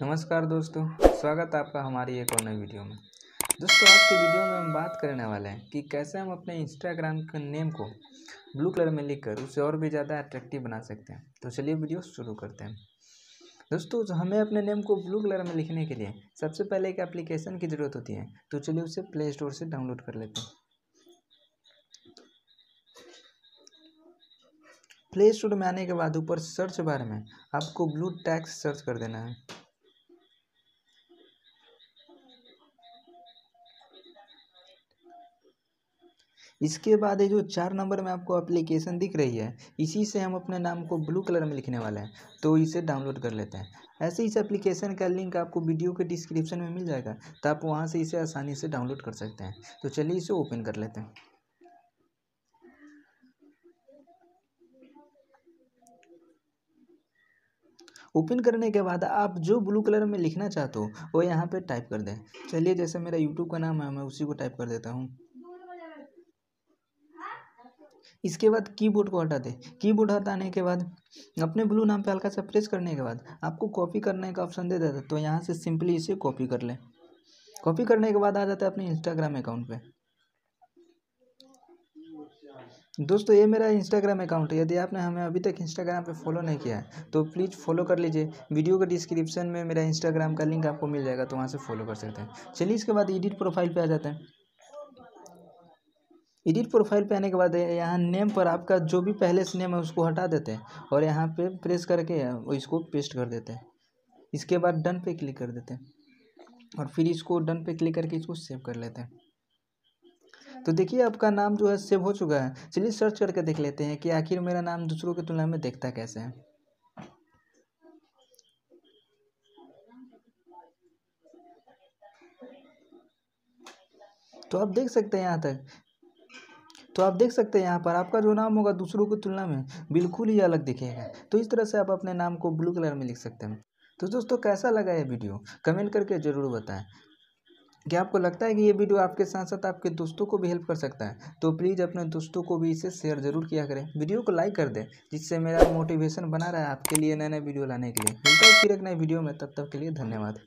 नमस्कार दोस्तों स्वागत है आपका हमारी एक और नई वीडियो में दोस्तों आज की वीडियो में हम बात करने वाले हैं कि कैसे हम अपने इंस्टाग्राम के नेम को ब्लू कलर में लिखकर उसे और भी ज़्यादा अट्रैक्टिव बना सकते हैं तो चलिए वीडियो शुरू करते हैं दोस्तों हमें अपने नेम को ब्लू कलर में लिखने के लिए सबसे पहले एक एप्लीकेशन की ज़रूरत होती है तो चलिए उसे प्ले स्टोर से डाउनलोड कर लेते हैं प्ले स्टोर में आने के बाद ऊपर सर्च बार में आपको ब्लू टैक्स सर्च कर देना है इसके बाद ये जो चार नंबर में आपको एप्लीकेशन दिख रही है इसी से हम अपने नाम को ब्लू कलर में लिखने वाले हैं तो इसे डाउनलोड कर लेते हैं ऐसे इस एप्लीकेशन का लिंक आपको वीडियो के डिस्क्रिप्शन में मिल जाएगा तो आप वहाँ से इसे आसानी से डाउनलोड कर सकते हैं तो चलिए इसे ओपन कर लेते हैं ओपन करने के बाद आप जो ब्लू कलर में लिखना चाहते हो वो यहाँ पे टाइप कर दें चलिए जैसे मेरा यूट्यूब का नाम है मैं उसी को टाइप कर देता हूँ इसके बाद कीबोर्ड को हटा दे कीबोर्ड हटाने के बाद अपने ब्लू नाम पे हल्का सा प्रेस करने के बाद आपको कॉपी करने का ऑप्शन दे देता है तो यहाँ से सिंपली इसे कॉपी कर लें कॉपी करने के बाद आ जाता है अपने इंस्टाग्राम अकाउंट पे दोस्तों ये मेरा इंस्टाग्राम अकाउंट है यदि आपने हमें अभी तक इंस्टाग्राम पे फॉलो नहीं किया है तो प्लीज़ फॉलो कर लीजिए वीडियो के डिस्क्रिप्शन में मेरा इंस्टाग्राम का लिंक आपको मिल जाएगा तो वहाँ से फॉलो कर सकते हैं चलिए इसके बाद एडिट प्रोफाइल पे आ जाते हैं एडिट प्रोफाइल पे आने के बाद यहाँ नेम पर आपका जो भी पहले से नेम है उसको हटा देते हैं और यहाँ पे प्रेस करके इसको पेस्ट कर देते हैं इसके बाद डन पे क्लिक कर देते हैं और फिर इसको डन पे क्लिक करके इसको सेव कर लेते हैं तो देखिए आपका नाम जो है सेव हो चुका है चलिए सर्च करके देख लेते हैं कि आखिर मेरा नाम दूसरों की तुलना में देखता कैसे है तो आप देख सकते हैं यहाँ तक तो आप देख सकते हैं यहाँ पर आपका जो नाम होगा दूसरों की तुलना में बिल्कुल ही अलग दिखेगा तो इस तरह से आप अपने नाम को ब्लू कलर में लिख सकते हैं तो दोस्तों कैसा लगा ये वीडियो कमेंट करके ज़रूर बताएं क्या आपको लगता है कि ये वीडियो आपके साथ साथ आपके दोस्तों को भी हेल्प कर सकता है तो प्लीज़ अपने दोस्तों को भी इसे शेयर जरूर किया करें वीडियो को लाइक कर दें जिससे मेरा मोटिवेशन बना रहा है आपके लिए नए नए वीडियो लाने के लिए मिलता है फिर एक नए वीडियो में तब तक के लिए धन्यवाद